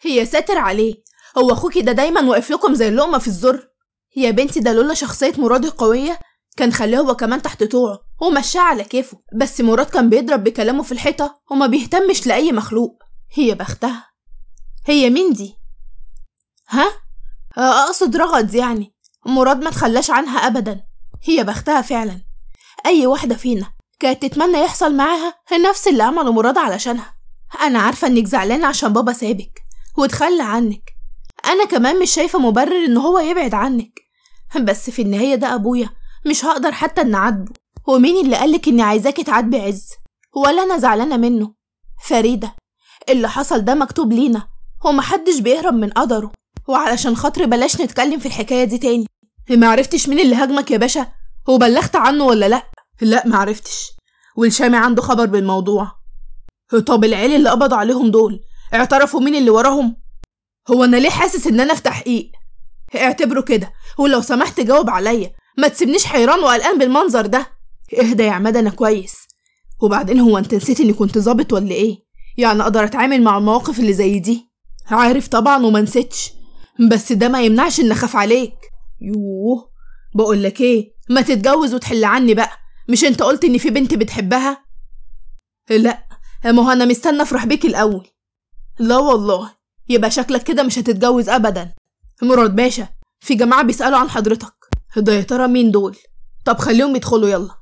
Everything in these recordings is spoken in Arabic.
هي ساتر عليه هو اخوكي ده دايما واقف لكم زي اللقمه في الزر يا بنتي ده لولا شخصيه مراد القويه كان خلاه هو كمان تحت طوعه ومشاه على كيفه بس مراد كان بيضرب بكلامه في الحيطه وما بيهتمش لاي مخلوق هي بختها هي مين دي ها اقصد رغد يعني مراد ما تخلاش عنها ابدا هي بختها فعلا اي واحده فينا كانت تتمنى يحصل معاها نفس اللي عمله مراد علشانها انا عارفه انك زعلانه عشان بابا سابك وتخلى عنك أنا كمان مش شايفة مبرر إن هو يبعد عنك بس في النهاية ده أبويا مش هقدر حتى إن أعاتبه ومين اللي قالك إني عايزاكي تعاتبي عز ولا أنا زعلانة منه فريدة اللي حصل ده مكتوب لينا ومحدش بيهرب من قدره وعلشان خاطر بلاش نتكلم في الحكاية دي تاني معرفتش مين اللي هاجمك يا باشا وبلغت عنه ولا لأ لأ معرفتش والشامي عنده خبر بالموضوع طب العيال اللي قبضوا عليهم دول اعترفوا مين اللي وراهم هو انا ليه حاسس ان انا في تحقيق اعتبره كده ولو سمحت جاوب عليا ما تسيبنيش حيران وقلقان بالمنظر ده اهدى يا عماد انا كويس وبعدين هو انت نسيت اني كنت ظابط ولا ايه يعني اقدر اتعامل مع المواقف اللي زي دي عارف طبعا وما نسيتش بس ده ما يمنعش ان اخاف عليك يوه بقول لك ايه ما تتجوز وتحل عني بقى مش انت قلت ان في بنت بتحبها لا ما هو انا مستنى افرح بيك الاول لا والله يبقى شكلك كده مش هتتجوز أبدا مراد باشا في جماعة بيسألوا عن حضرتك ده يا ترى مين دول طب خليهم يدخلوا يلا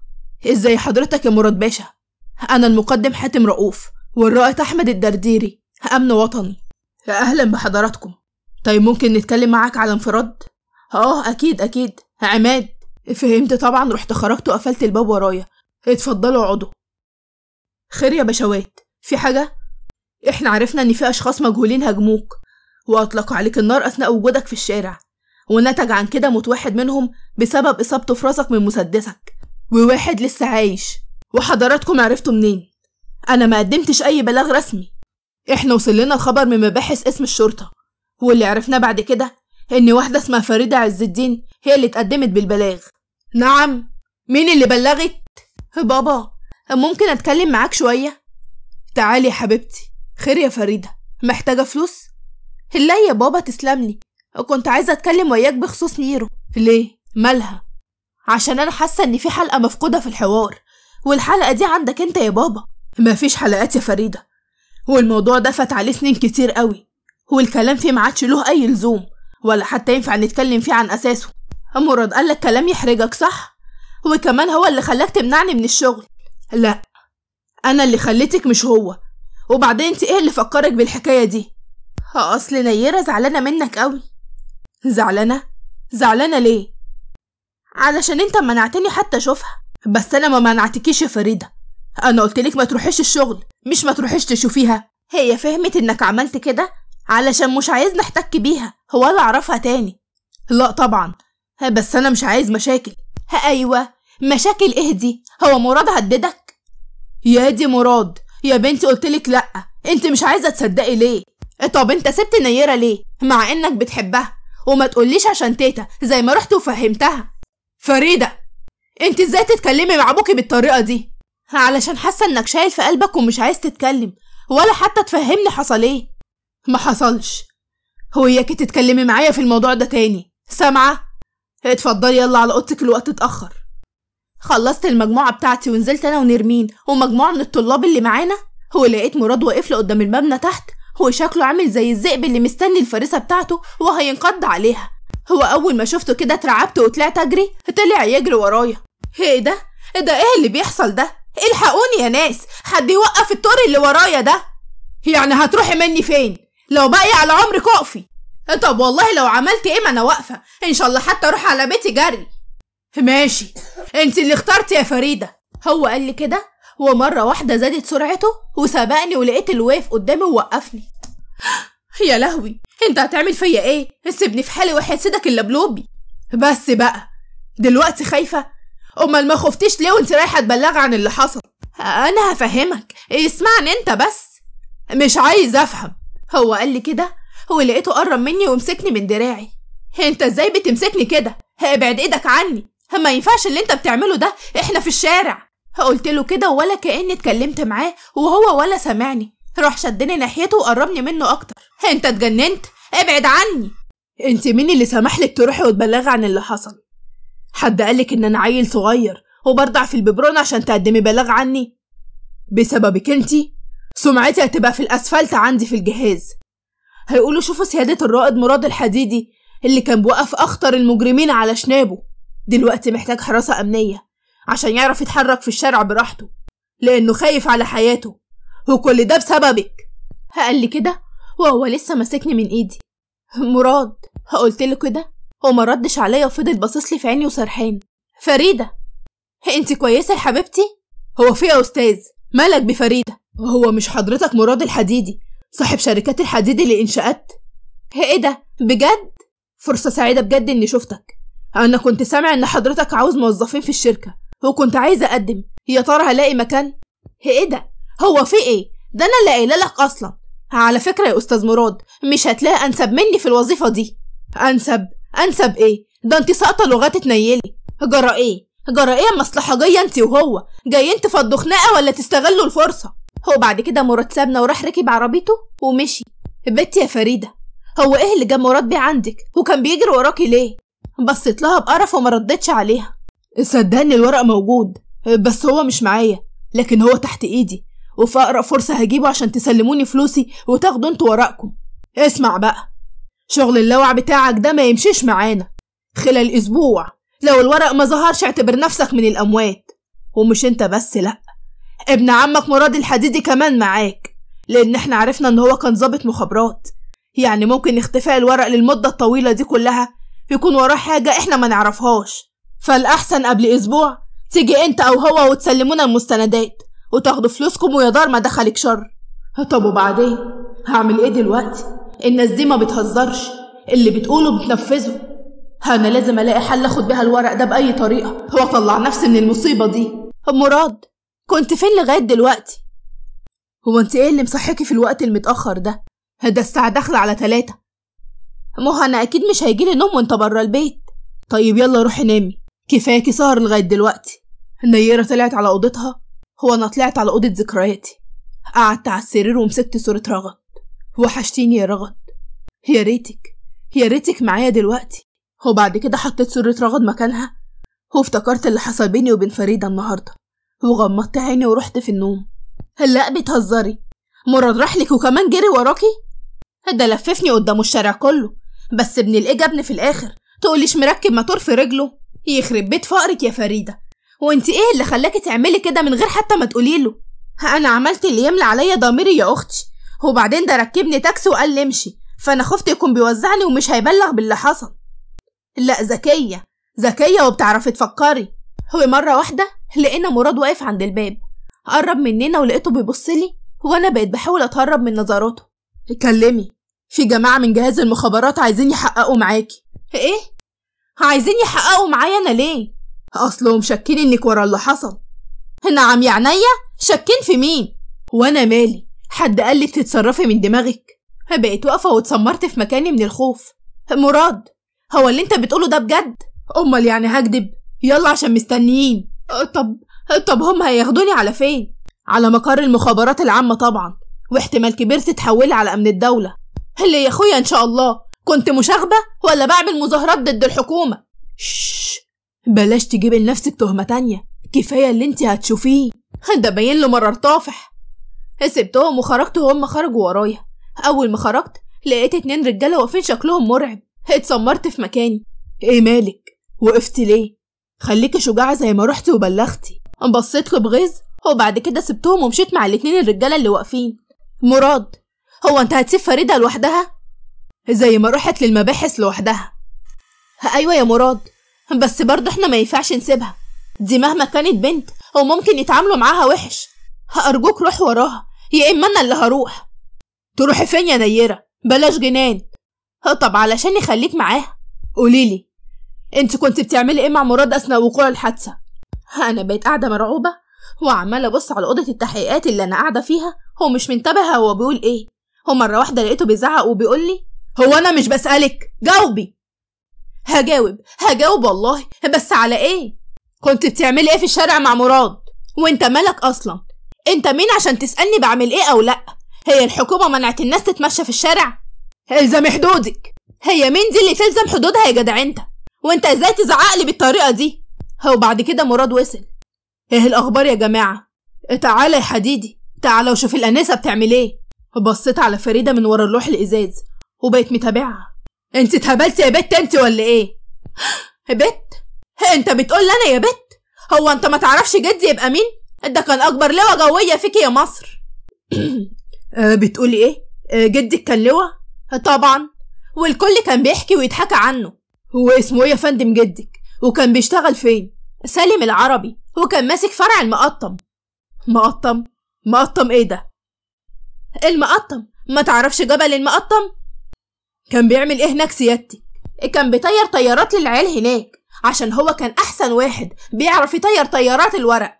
ازاي حضرتك يا مراد باشا أنا المقدم حاتم رؤوف والرائد أحمد الدرديري أمن وطني أهلا بحضراتكم طيب ممكن نتكلم معاك على انفراد؟ اه أكيد أكيد عماد فهمت طبعا رحت خرجت وقفلت الباب ورايا اتفضلوا اقعدوا خير يا بشوات في حاجة؟ احنا عرفنا ان في اشخاص مجهولين هاجموك واطلقوا عليك النار اثناء وجودك في الشارع ونتج عن كده موت واحد منهم بسبب اصابته في راسك من مسدسك وواحد لسه عايش وحضراتكم عرفتوا منين انا ما قدمتش اي بلاغ رسمي احنا وصلنا الخبر من مباحث اسم الشرطه واللي عرفناه بعد كده ان واحده اسمها فريده عز الدين هي اللي اتقدمت بالبلاغ نعم مين اللي بلغت بابا ممكن اتكلم معاك شويه تعالي يا حبيبتي خير يا فريدة محتاجة فلوس؟ لا يا بابا تسلملي كنت عايزة أتكلم وياك بخصوص نيرو ليه؟ مالها؟ عشان أنا حاسة إن في حلقة مفقودة في الحوار والحلقة دي عندك أنت يا بابا مفيش حلقات يا فريدة والموضوع ده فات عليه سنين كتير قوي والكلام فيه معادش له أي لزوم ولا حتى ينفع نتكلم فيه عن أساسه مراد قالك كلام يحرجك صح؟ وكمان هو اللي خلاك تمنعني من الشغل لا أنا اللي خليتك مش هو وبعدين انت ايه اللي فكرك بالحكايه دي اصل نيره زعلانه منك قوي زعلانه زعلانه ليه علشان انت منعتني حتى اشوفها بس انا ما منعتكيش يا فريده انا قلتلك ما تروحيش الشغل مش ما تروحيش تشوفيها هي فهمت انك عملت كده علشان مش عايز نحتك بيها ولا اعرفها تاني لا طبعا بس انا مش عايز مشاكل ايوه مشاكل ايه دي هو مراد هددك يا دي مراد يا بنتي قلتلك لأ انت مش عايزة تصدقي ليه إيه، طب انت سبت نيرة ليه مع انك بتحبها وما تقوليش عشان تيتا زي ما رحت وفهمتها فريدة انت ازاي تتكلمي مع ابوكي بالطريقة دي علشان حاسة انك شايل في قلبك ومش عايز تتكلم ولا حتى تفهمني حصل ايه ما حصلش وإياكي تتكلمي معايا في الموضوع ده تاني سامعة اتفضلي يلا على اوضتك الوقت اتأخر خلصت المجموعة بتاعتي ونزلت أنا ونرمين ومجموعة من الطلاب اللي معانا ولقيت مراد واقف لي قدام المبنى تحت وشكله عامل زي الذئب اللي مستني الفريسة بتاعته وهينقض عليها هو أول ما شفته كده اترعبت وطلعت أجري طلع يجري ورايا إيه ده؟ إيه ده إيه اللي بيحصل ده؟ الحقوني يا ناس حد يوقف الطور اللي ورايا ده يعني هتروحي مني فين؟ لو باقي على عمرك اقفي طب والله لو عملت ايه ما انا واقفه ان شاء الله حتى اروح على بيتي جري ماشي انت اللي اخترتي يا فريدة هو قال لي كده ومرة واحدة زادت سرعته وسبقني ولقيت الواقف قدامي ووقفني يا لهوي انت هتعمل فيا ايه سيبني في حالي وحيد سيدك الا بلوبي بس بقى دلوقتي خايفة امال ما خفتيش ليه وانت رايحة تبلغ عن اللي حصل انا هفهمك اسمعني انت بس مش عايز افهم هو قال لي كده ولقيته قرب مني ومسكني من دراعي انت ازاي بتمسكني كده ابعد ايدك عني ما ينفعش اللي انت بتعمله ده احنا في الشارع قلت له كده ولا كاني اتكلمت معاه وهو ولا سامعني راح شدني ناحيته وقربني منه اكتر انت اتجننت ابعد عني انت مين اللي سمحلك تروحي وتبلغي عن اللي حصل حد قالك ان انا عيل صغير وبرضع في الببرون عشان تقدمي بلاغ عني بسببك انت سمعتي هتبقى في الاسفلت عندي في الجهاز هيقولوا شوفوا سيادة الرائد مراد الحديدي اللي كان بوقف أخطر المجرمين على شنابه دلوقتي محتاج حراسة أمنية عشان يعرف يتحرك في الشارع براحته لأنه خايف على حياته وكل ده بسببك قال لي كده وهو لسه ماسكني من إيدي مراد هقولت له كده وما ردش عليا وفضل باصص في عيني وسرحان فريدة انت كويسة يا حبيبتي هو في يا أستاذ مالك بفريدة هو مش حضرتك مراد الحديدي صاحب شركات اللي لإنشاءات ايه ده بجد فرصة سعيدة بجد إني شفتك أنا كنت سامع إن حضرتك عاوز موظفين في الشركة وكنت عايز أقدم يا ترى هلاقي مكان؟ إيه ده؟ هو في إيه؟ ده أنا اللي قايلة لك أصلا على فكرة يا أستاذ مراد مش هتلاقي أنسب مني في الوظيفة دي أنسب؟ أنسب إيه؟ ده أنت ساقطة لغات تنيلي جرى إيه؟ جرى إيه جايه أنت وهو؟ جايين تفضوا خناقة ولا تستغلوا الفرصة؟ هو بعد كده مراد سابنا وراح ركب عربيته ومشي بت يا فريدة هو إيه اللي جاب مراد بيه عندك؟ وكان بيجري وراكي ليه؟ بصيت لها بقرف وما ردتش عليها صدقني الورق موجود بس هو مش معايا لكن هو تحت ايدي وفي اقرب فرصه هجيبه عشان تسلموني فلوسي وتاخدوا انتوا ورقكم اسمع بقى شغل اللوع بتاعك ده ما يمشيش معانا خلال اسبوع لو الورق ما ظهرش اعتبر نفسك من الاموات ومش انت بس لا ابن عمك مراد الحديدي كمان معاك لان احنا عرفنا ان هو كان ظابط مخابرات يعني ممكن اختفاء الورق للمدة الطويلة دي كلها يكون وراه حاجة إحنا ما نعرفهاش فالأحسن قبل أسبوع تيجي أنت أو هو وتسلمونا المستندات وتاخدوا فلوسكم ويا دار ما دخلك شر طب وبعدين هعمل إيه دلوقتي الناس دي ما بتهزرش اللي بتقوله بتنفذه أنا لازم ألاقي حل أخد بيها الورق ده بأي طريقة وأطلع نفسي من المصيبة دي مراد كنت فين لغاية دلوقتي هو انت ايه اللي مصحيكي في الوقت المتأخر ده ده الساعة داخلة على تلاتة ما هو انا اكيد مش هيجيلي نوم وانت بره البيت طيب يلا روحي نامي كفاكي سهر لغايه دلوقتي النيره طلعت على اوضتها هو انا طلعت على اوضه ذكرياتي قعدت على السرير ومسكت صوره رغد وحشتيني يا رغد يا ريتك يا ريتك معايا دلوقتي وبعد كده حطيت صورة رغد مكانها وافتكرت اللي حصل بيني وبين فريدة النهاردة وغمضت عيني ورحت في النوم لا بتهزري مراد راح لك وكمان جري وراكي ده لففني قدام الشارع كله بس ابن الإجابن في الآخر تقوليش مركب ماتور في رجله يخرب بيت فقرك يا فريدة وانت ايه اللي خلاكي تعملي كده من غير حتى ما تقوليله انا عملت اللي يملى عليا ضميري يا اختي وبعدين ده ركبني تاكسي وقال لي امشي فانا خفت يكون بيوزعني ومش هيبلغ باللي حصل لا ذكيه ذكيه وبتعرفي تفكري هو مره واحده لقينا مراد واقف عند الباب قرب مننا ولقيته بيبص لي وانا بقيت بحاول اتهرب من نظراته اتكلمي في جماعة من جهاز المخابرات عايزين يحققوا معاكي ايه؟ عايزين يحققوا معايا انا ليه؟ اصلهم شاكين انك ورا اللي حصل نعم يا عينيا شاكين في مين؟ وانا مالي حد قال لك تتصرفي من دماغك بقيت واقفة واتسمرت في مكاني من الخوف مراد هو اللي انت بتقوله ده بجد؟ امال يعني هكدب؟ يلا عشان مستنيين طب طب هم هياخدوني على فين؟ على مقر المخابرات العامة طبعا واحتمال كبير تتحولي على أمن الدولة اللي يا اخويا ان شاء الله كنت مشاغبة ولا بعمل مظاهرات ضد الحكومة شش بلاش تجيب لنفسك تهمة تانية كفاية اللي انت هتشوفيه ده باين له مرر طافح سبتهم وخرجت وهم خرجوا ورايا أول ما خرجت لقيت اتنين رجالة واقفين شكلهم مرعب اتسمرت في مكاني ايه مالك وقفت ليه خليكي شجاعة زي ما رحتي وبلغتي بصيت له بغيظ وبعد كده سبتهم ومشيت مع الاتنين الرجالة اللي واقفين مراد هو انت هتسيب فريدة لوحدها؟ زي ما روحت للمباحث لوحدها أيوة يا مراد بس برضه احنا ما ينفعش نسيبها دي مهما كانت بنت وممكن يتعاملوا معاها وحش هأرجوك روح وراها يا إما أنا اللي هروح تروحي فين يا نيرة بلاش جنان آه طب علشان نخليك معاها قوليلي انت كنت بتعملي ايه مع مراد اثناء وقوع الحادثه انا بقيت قاعده مرعوبه وعماله ابص على اوضه التحقيقات اللي انا قاعده فيها ومش منتبه هو بيقول ايه هو مرة واحدة لقيته بيزعق وبيقول لي هو أنا مش بسألك جاوبي هجاوب هجاوب والله بس على إيه كنت بتعملي إيه في الشارع مع مراد وأنت مالك أصلا أنت مين عشان تسألني بعمل إيه أو لأ هي الحكومة منعت الناس تتمشى في الشارع الزم حدودك هي مين دي اللي تلزم حدودها يا جدع أنت وأنت إزاي تزعقلي بالطريقة دي هو بعد كده مراد وصل ايه الأخبار يا جماعة تعالى يا حديدي تعالى وشوف الأنسة بتعمل ايه بصيت على فريدة من ورا اللوح الإزاز وبقت متابعها انت اتهبلت يا بت انت ولا ايه بت انت بتقول انا يا بت هو انت ما تعرفش جدي يبقى مين ده كان اكبر لواء جويه فيك يا مصر أه بتقولي ايه أه جدك كان لواء آه، طبعا والكل كان بيحكي ويضحك عنه هو اسمه ايه يا فندم جدك وكان بيشتغل فين سالم العربي وكان ماسك فرع المقطم مقطم مقطم ايه ده المقطم ما تعرفش جبل المقطم كان بيعمل ايه هناك سيادتي كان بيطير طيارات للعيال هناك عشان هو كان احسن واحد بيعرف يطير طيارات الورق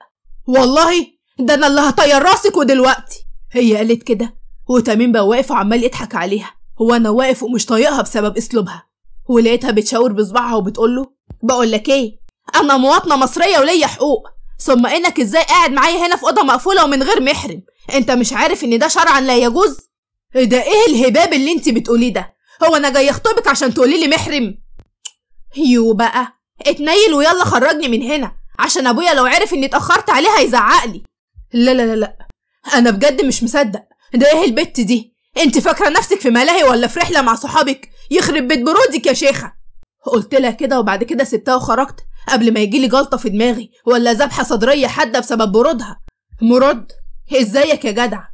والله ده انا اللي هطير راسك ودلوقتي هي قالت كده وتامين بقى واقف وعمال يضحك عليها وانا واقف ومش طايقها بسبب اسلوبها ولقيتها بتشاور بصباعها وبتقول له بقول لك ايه انا مواطنه مصريه وليا حقوق ثم انك ازاي قاعد معايا هنا في اوضه مقفوله ومن غير محرم انت مش عارف ان ده شرعا لا يجوز إيه ده ايه الهباب اللي انت بتقوليه ده هو انا جاي اخطبك عشان تقولي لي محرم يو بقى اتنيل ويلا خرجني من هنا عشان ابويا لو عرف اني اتاخرت عليه هيزعقلي لا لا لا لا انا بجد مش مصدق ده ايه البت دي انت فاكره نفسك في ملاهي ولا في رحله مع صحابك يخرب بيت برودك يا شيخه قلت لها كده وبعد كده سبتها وخرجت قبل ما يجيلي جلطه في دماغي ولا ذبحه صدريه حاده بسبب برودها مراد ازيك يا جدع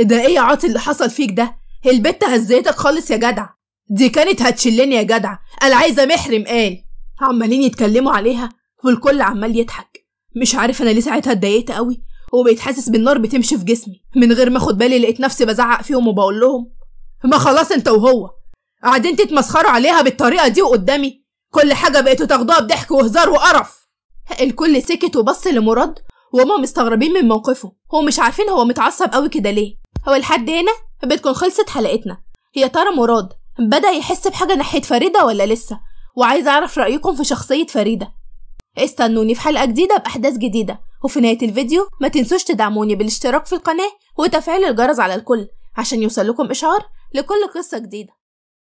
ده ايه يا عاطل اللي حصل فيك ده البت هزيتك خالص يا جدع دي كانت هتشلني يا جدع انا عايزه محرم قال عمالين يتكلموا عليها والكل عمال يضحك مش عارف انا ليه ساعتها اتضايقت قوي وبقيت حاسس بالنار بتمشي في جسمي من غير ما اخد بالي لقيت نفسي بزعق فيهم وبقول لهم ما خلاص انت وهو قاعدين تتمسخروا عليها بالطريقه دي وقدامي كل حاجه بقيتوا تاخدوها بضحك وهزار وقرف الكل سكت وبص لمراد وهما مستغربين من موقفه هو مش عارفين هو متعصب قوي كده ليه هو لحد هنا بتكون خلصت حلقتنا هي ترى مراد بدأ يحس بحاجة ناحية فريدة ولا لسه وعايز أعرف رأيكم في شخصية فريدة استنوني في حلقة جديدة بأحداث جديدة وفي نهاية الفيديو ما تنسوش تدعموني بالاشتراك في القناة وتفعيل الجرس على الكل عشان يوصل لكم إشعار لكل قصة جديدة